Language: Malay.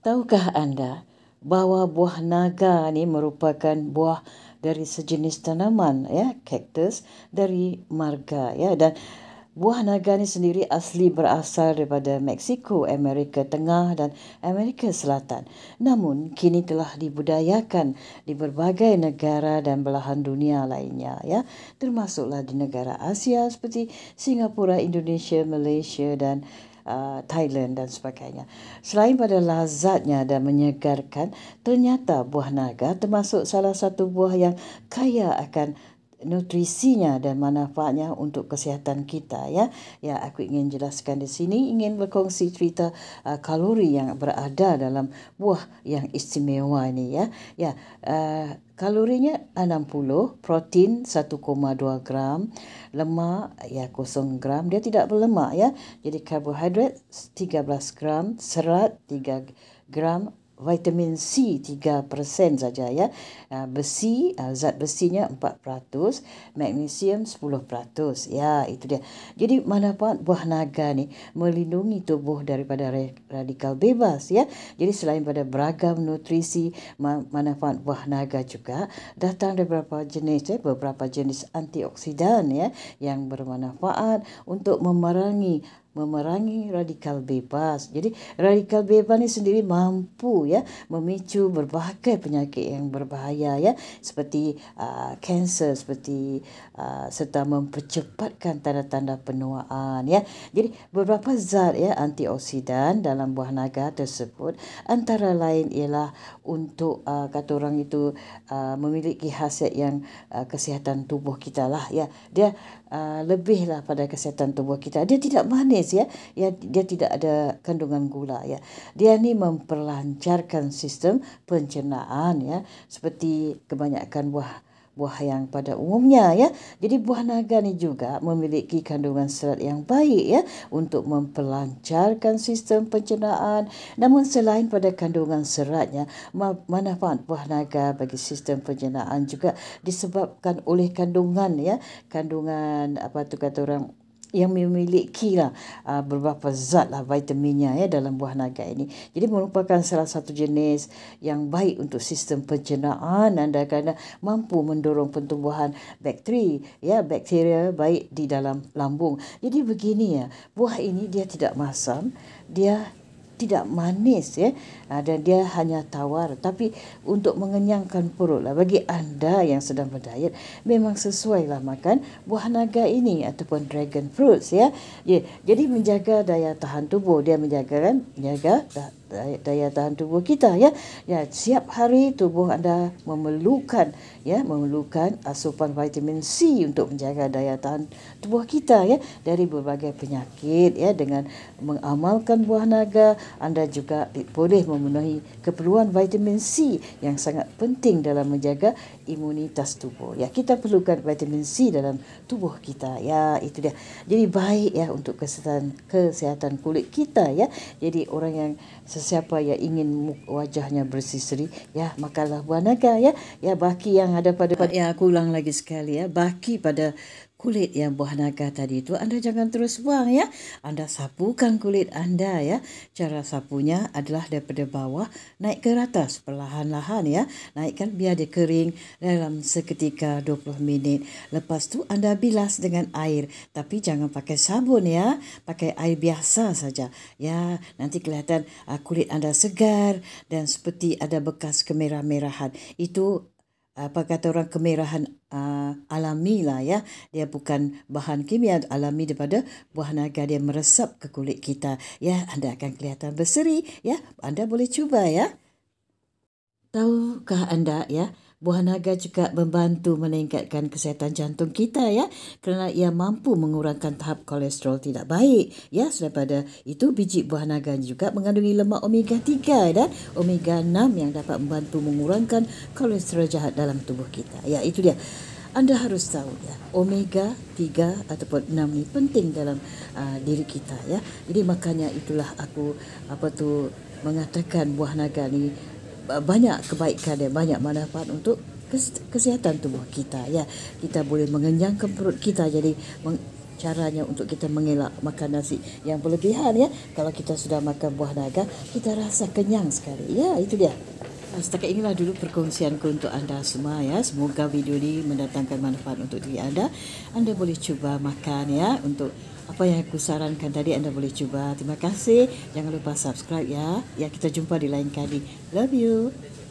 Tahukah anda bahawa buah naga ni merupakan buah dari sejenis tanaman ya cactus dari marga ya dan buah naga ni sendiri asli berasal daripada Mexico, Amerika Tengah dan Amerika Selatan. Namun kini telah dibudayakan di berbagai negara dan belahan dunia lainnya ya termasuklah di negara Asia seperti Singapura, Indonesia, Malaysia dan uh, Thailand dan sebagainya. Selain pada lazatnya dan menyegarkan, ternyata buah naga termasuk salah satu buah yang kaya akan nutrisinya dan manfaatnya untuk kesihatan kita ya. Ya, aku ingin jelaskan di sini ingin berkongsi cerita uh, kalori yang berada dalam buah yang istimewa ini ya. Ya, uh, kalorinya 60, protein 1.2 gram, lemak ya 0 gram. Dia tidak berlemak ya. Jadi karbohidrat 13 gram, serat 3 gram vitamin C 3% saja ya. Ah, besi, ah, zat besinya 4%, magnesium 10%. Ya, itu dia. Jadi manfaat buah naga ni melindungi tubuh daripada radikal bebas ya. Jadi selain pada beragam nutrisi, manfaat buah naga juga datang dari beberapa jenis ya, beberapa jenis antioksidan ya yang bermanfaat untuk memerangi memerangi radikal bebas. Jadi radikal bebas ini sendiri mampu ya memicu berbagai penyakit yang berbahaya ya seperti kanser ah, uh, seperti uh, serta mempercepatkan tanda-tanda penuaan ya. Jadi beberapa zat ya antioksidan dalam buah naga tersebut antara lain ialah untuk uh, kata orang itu uh, memiliki khasiat yang uh, kesihatan tubuh kita lah ya. Dia uh, lebihlah pada kesihatan tubuh kita. Dia tidak manis manis ya. ya dia tidak ada kandungan gula ya. Dia ni memperlancarkan sistem pencernaan ya seperti kebanyakan buah buah yang pada umumnya ya. Jadi buah naga ni juga memiliki kandungan serat yang baik ya untuk memperlancarkan sistem pencernaan. Namun selain pada kandungan seratnya, manfaat buah naga bagi sistem pencernaan juga disebabkan oleh kandungan ya, kandungan apa tu kata orang yang memiliki lah uh, beberapa zat lah vitaminnya ya dalam buah naga ini. Jadi merupakan salah satu jenis yang baik untuk sistem pencernaan anda kerana mampu mendorong pertumbuhan bakteri ya bakteria baik di dalam lambung. Jadi begini ya, buah ini dia tidak masam, dia tidak manis ya ah, dan dia hanya tawar tapi untuk mengenyangkan perut lah bagi anda yang sedang berdiet memang sesuai lah makan buah naga ini ataupun dragon fruits ya, ya jadi menjaga daya tahan tubuh dia menjaga kan menjaga ah, daya, tahan tubuh kita ya. Ya, setiap hari tubuh anda memerlukan ya, memerlukan asupan vitamin C untuk menjaga daya tahan tubuh kita ya dari berbagai penyakit ya dengan mengamalkan buah naga anda juga boleh memenuhi keperluan vitamin C yang sangat penting dalam menjaga imunitas tubuh. Ya, kita perlukan vitamin C dalam tubuh kita. Ya, itu dia. Jadi baik ya untuk kesihatan kesehatan kulit kita ya. Jadi orang yang sesiapa yang ingin wajahnya bersisri ya makalah buah naga ya ya baki yang ada pada ya aku ulang lagi sekali ya baki pada kulit yang buah naga tadi itu anda jangan terus buang ya. Anda sapukan kulit anda ya. Cara sapunya adalah daripada bawah naik ke atas perlahan-lahan ya. Naikkan biar dia kering dalam seketika 20 minit. Lepas tu anda bilas dengan air tapi jangan pakai sabun ya. Pakai air biasa saja. Ya, nanti kelihatan ah, kulit anda segar dan seperti ada bekas kemerah-merahan. Itu Ah, apa kata orang kemerahan uh, alami lah ya dia bukan bahan kimia alami daripada buah naga dia meresap ke kulit kita ya anda akan kelihatan berseri ya anda boleh cuba ya tahukah anda ya Buah naga juga membantu meningkatkan kesihatan jantung kita ya kerana ia mampu mengurangkan tahap kolesterol tidak baik. Ya selain pada itu biji buah naga juga mengandungi lemak omega 3 dan ya. omega 6 yang dapat membantu mengurangkan kolesterol jahat dalam tubuh kita. Ya itu dia. Anda harus tahu ya, omega 3 ataupun 6 ni penting dalam uh, diri kita ya. Jadi makanya itulah aku apa tu mengatakan buah naga ni banyak kebaikan dan banyak manfaat untuk kesihatan tubuh kita ya kita boleh mengenyangkan perut kita jadi meng- caranya untuk kita mengelak makan nasi yang berlebihan ya kalau kita sudah makan buah naga kita rasa kenyang sekali ya itu dia Eh, setakat inilah dulu perkongsianku untuk anda semua ya. Semoga video ini mendatangkan manfaat untuk diri anda. Anda boleh cuba makan ya untuk apa yang aku sarankan tadi anda boleh cuba. Terima kasih. Jangan lupa subscribe ya. Ya kita jumpa di lain kali. Love you.